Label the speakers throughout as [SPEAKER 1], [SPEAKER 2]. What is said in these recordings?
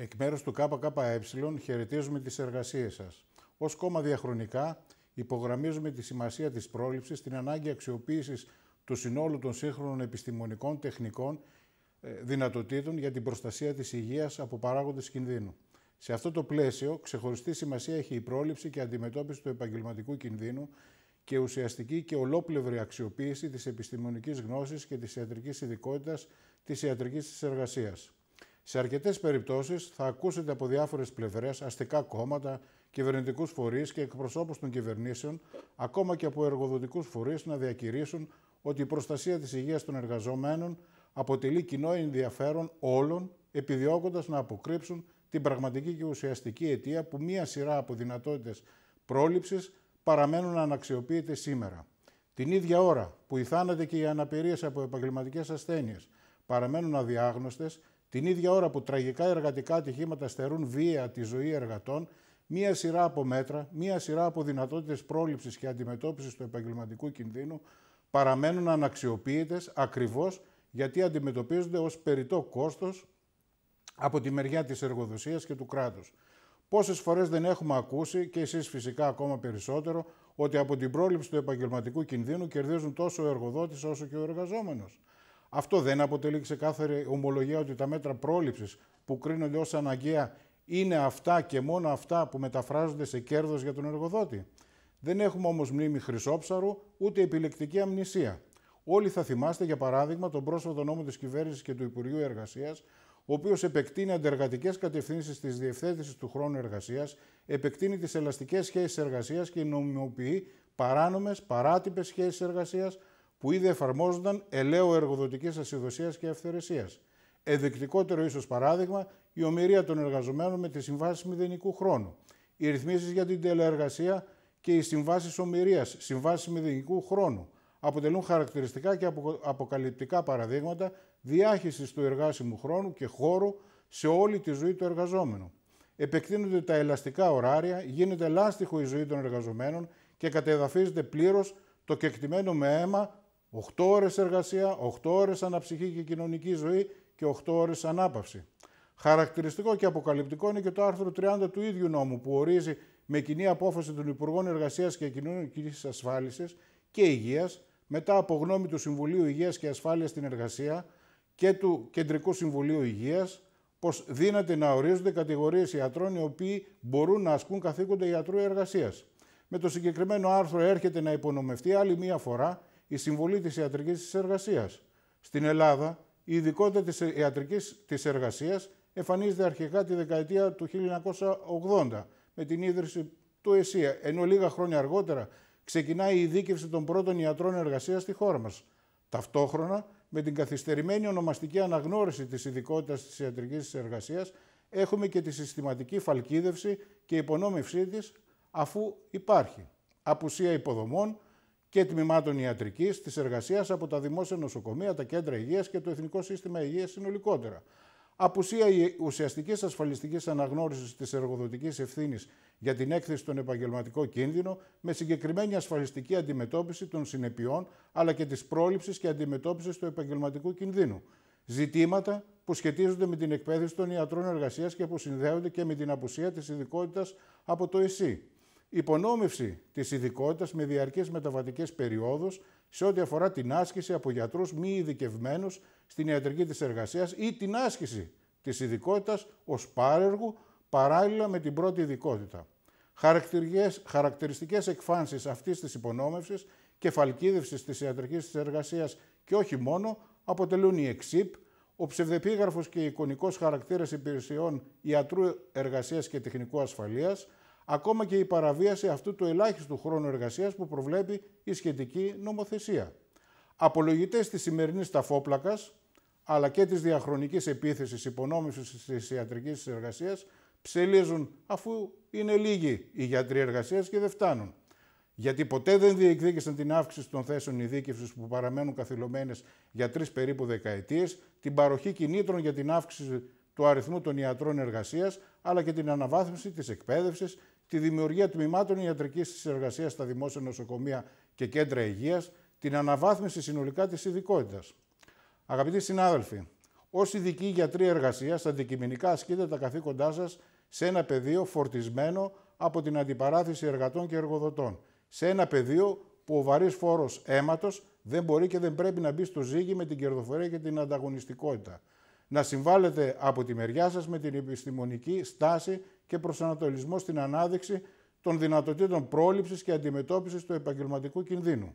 [SPEAKER 1] Εκ μέρους του ΚΚΕ χαιρετίζουμε τις εργασίες σας. Ως κόμμα διαχρονικά υπογραμμίζουμε τη σημασία της πρόληψης, την ανάγκη αξιοποίησης του συνόλου των σύγχρονων επιστημονικών τεχνικών ε, δυνατοτήτων για την προστασία της υγείας από παράγοντες κινδύνου. Σε αυτό το πλαίσιο, ξεχωριστή σημασία έχει η πρόληψη και αντιμετώπιση του επαγγελματικού κινδύνου και ουσιαστική και ολόπλευρη αξιοποίηση της επιστημονικής γνώσης και της ιατρικής ειδικότητας της ιατρικής εργασίας. Σε αρκετές περιπτώσεις θα ακούσετε από διάφορες πλευρές, αστικά κόμματα, κυβερνητικούς φορείς και εκπροσώπους των κυβερνήσεων, ακόμα και από εργοδοτικούς φορείς, να διακηρύσουν ότι η προστασία της υγείας των εργαζομένων αποτελεί κοινό ενδιαφέρον όλων, επιδιώκοντας να αποκρύψουν την πραγματική και ουσιαστική αιτία που μία σειρά από δυνατότητες πρόληψης παραμένουν να αναξιοποιείται σήμερα. Την ίδια ώρα που οι θάνατοι και οι αναπηρίες από επαγγελματικές ασθένειες παραμένουν αδιάγνωστες την ίδια ώρα που τραγικά εργατικά ατυχήματα στερούν βία τη ζωή εργατών, μία σειρά από μέτρα, μία σειρά από δυνατότητες πρόληψης και αντιμετώπισης του επαγγελματικού κινδύνου παραμένουν αναξιοποιήτε ακριβώς γιατί αντιμετωπίζονται ως περιττό κόστος από τη μεριά της εργοδοσίας και του κράτους. Πόσες φορές δεν έχουμε ακούσει και εσείς φυσικά ακόμα περισσότερο ότι από την πρόληψη του επαγγελματικού κινδύνου κερδίζουν τόσο ο εργοδότης όσο και ο εργαζόμενος. Αυτό δεν αποτελεί ξεκάθαρη ομολογία ότι τα μέτρα πρόληψης που κρίνονται ως αναγκαία είναι αυτά και μόνο αυτά που μεταφράζονται σε κέρδος για τον εργοδότη. Δεν έχουμε όμως μνήμη χρυσόψαρου ούτε επιλεκτική αμνησία. Όλοι θα θυμάστε, για παράδειγμα, τον πρόσφατο νόμο της κυβέρνησης και του Υπουργείου Εργασίας, ο οποίος επεκτείνει αντεργατικές κατευθύνσεις της διευθέτησης του χρόνου εργασίας, επεκτείνει τις ελαστικές σχέσεις εργασίας και νομιμοποιεί παράνομες, παράτυπες σχέσεις εργασίας, που ήδη εφαρμόζονταν ελαίου εργοδοτικής ασυδοσία και ευθερεσία. Εδεικτικότερο ίσως παράδειγμα, η ομοιρία των εργαζομένων με τη συμβάση μηδενικού χρόνου, οι ρυθμίσεις για την τελεεργασία και οι συμβάσεις ομοιρίας, συμβάσεις μηδενικού χρόνου, αποτελούν χαρακτηριστικά και αποκαλυπτικά παραδείγματα διάχυσης του εργάσιμου χρόνου και χώρου σε όλη τη ζωή του εργαζόμενου. Επεκτείνονται τα ελαστικά ωράρια, γίνεται λάστιχο η ζωή των εργαζομένων και κατεδαφίζεται πλήρως το κεκτημένο με αίμα 8 ώρες εργασία, 8 ώρες αναψυχή και κοινωνική ζωή και 8 ώρες ανάπαυση. Χαρακτηριστικό και αποκαλυπτικό είναι και το άρθρο 30 του ίδιου νόμου που ορίζει με κοινή απόφαση των Υπουργών Εργασίας και Κοινωνικής Ασφάλισης και Υγείας μετά από γνώμη του Συμβουλίου Υγείας και Ασφάλειας στην Εργασία και του Κεντρικού Συμβουλίου Υγείας πως δύναται να ορίζονται κατηγορίες ιατρών οι οποίοι μπορούν να ασκούν καθήκοντα ιατρού εργασίας. Με το συγκεκριμένο άρθρο έρχεται να υπονομευτεί άλλη μία φορά η συμβολή της ιατρικής εργασίας. Στην Ελλάδα, η ειδικότητα της ιατρικής της εργασίας εμφανίζεται αρχικά τη δεκαετία του 1980 με την ίδρυση του ΕΣΥΑ, ενώ λίγα χρόνια αργότερα ξεκινάει η ειδίκευση των πρώτων ιατρών εργασίας στη χώρα μας. Ταυτόχρονα, με την καθυστερημένη ονομαστική αναγνώριση της ειδικότητας της ιατρικής εργασίας, έχουμε και τη συστηματική φαλκίδευση και υπονόμευσή της αφού υπάρχει. Απουσία υποδομών, και τμήματων Ιατρικής, της εργασίας από τα δημόσια νοσοκομεία, τα κέντρα υγείας και το Εθνικό Σύστημα Υγείας συνολικότερα. Απουσία ουσιαστικής ασφαλιστικής αναγνώρισης της εργοδοτικής ευθύνης για την έκθεση στον επαγγελματικό κίνδυνο, με συγκεκριμένη ασφαλιστική αντιμετώπιση των συνεπειών αλλά και της πρόληψης και αντιμετώπισης του επαγγελματικού κινδύνου. Ζητήματα που σχετίζονται με την εκπαίδευση των ιατρών εργασίας και που συνδέονται και με την απουσία της ειδικότητας από το ΕΣΥ υπονόμευση της ειδικότητας με διαρκέ μεταβατικές περιόδους σε ό,τι αφορά την άσκηση από γιατρούς μη ειδικευμένους στην ιατρική της εργασίας ή την άσκηση της ειδικότητας ως πάρεργου παράλληλα με την πρώτη ειδικότητα. Χαρακτηριστικές εκφάνσεις αυτής της και φαλκίδευση της ιατρικής της εργασίας, και όχι μόνο, αποτελούν η εξύπ, ο ψευδεπίγραφος και εικονικός χαρακτήρας υπηρεσιών ιατρού εργασίας και τεχνικού ασφαλείας, ακόμα και η παραβίαση αυτού του ελάχιστου χρόνου εργασίας που προβλέπει η σχετική νομοθεσία. Απολογητές της σημερινής ταφόπλακας, αλλά και της διαχρονικής επίθεσης υπονόμησης της ιατρικής εργασίας, ψελίζουν αφού είναι λίγοι οι γιατροί εργασίας και δεν φτάνουν. Γιατί ποτέ δεν διεκδίκησαν την αύξηση των θέσεων ειδίκευσης που παραμένουν καθυλωμένες για τρεις περίπου δεκαετίες, την παροχή κινήτρων για την αύξηση του αριθμού των ιατρών εργασίας, αλλά και την αναβάθμιση της εκπαίδευσης, τη δημιουργία τμήματων ιατρικής συνεργασίας στα δημόσια νοσοκομεία και κέντρα υγείας, την αναβάθμιση συνολικά της ειδικότητας. Αγαπητοί συνάδελφοι, ως ειδικοί γιατροί εργασίας, αντικειμενικά ασκείτε τα καθήκοντά σας σε ένα πεδίο φορτισμένο από την αντιπαράθεση εργατών και εργοδοτών. Σε ένα πεδίο που ο βαρύς φόρος αίματος δεν μπορεί και δεν πρέπει να μπει στο ζύγι με την κερδοφορία και την ανταγωνιστικότητα να συμβάλλετε από τη μεριά σας με την επιστημονική στάση και προσανατολισμό στην ανάδειξη των δυνατοτήτων πρόληψης και αντιμετώπισης του επαγγελματικού κινδύνου.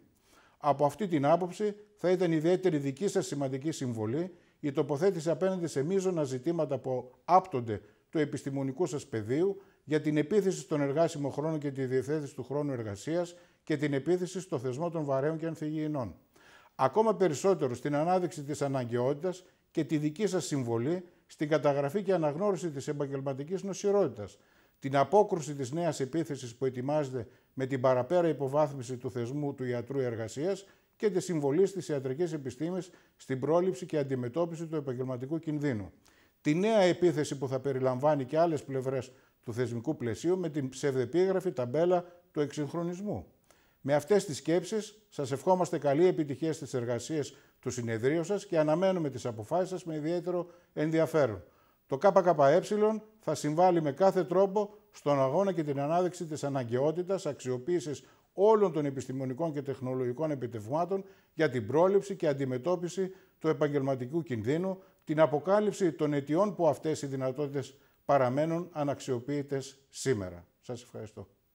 [SPEAKER 1] Από αυτή την άποψη θα ήταν ιδιαίτερη δική σας σημαντική συμβολή η τοποθέτηση απέναντι σε μείζωνα ζητήματα που άπτονται του επιστημονικού σας πεδίου για την επίθεση στον εργάσιμο χρόνο και τη διευθέτηση του χρόνου εργασίας και την επίθεση στο θεσμό των βαρέων και ανθυγιεινών. Ακόμα περισσότερο στην ανάδειξη της αναγκαιότητας και τη δική σας συμβολή στην καταγραφή και αναγνώριση της επαγγελματικής νοσηρότητας, την απόκρουση της νέας επίθεσης που ετοιμάζεται με την παραπέρα υποβάθμιση του θεσμού του ιατρού εργασίας και τη συμβολή της ιατρικής επιστήμης στην πρόληψη και αντιμετώπιση του επαγγελματικού κινδύνου. Τη νέα επίθεση που θα περιλαμβάνει και άλλες πλευρές του θεσμικού πλαισίου με την ψευδεπίγραφη ταμπέλα του εξυγχρονισμού. Με αυτές τις σκέψεις σας ευχόμαστε καλή επιτυχία στις εργασίες του συνεδρίου σας και αναμένουμε τις αποφάσεις σας με ιδιαίτερο ενδιαφέρον. Το ΚΚΕ θα συμβάλλει με κάθε τρόπο στον αγώνα και την ανάδειξη της αναγκαιότητας αξιοποίησης όλων των επιστημονικών και τεχνολογικών επιτευγμάτων για την πρόληψη και αντιμετώπιση του επαγγελματικού κινδύνου, την αποκάλυψη των αιτιών που αυτές οι δυνατότητες παραμένουν αναξιοποιητές σήμερα. Σας ευχαριστώ.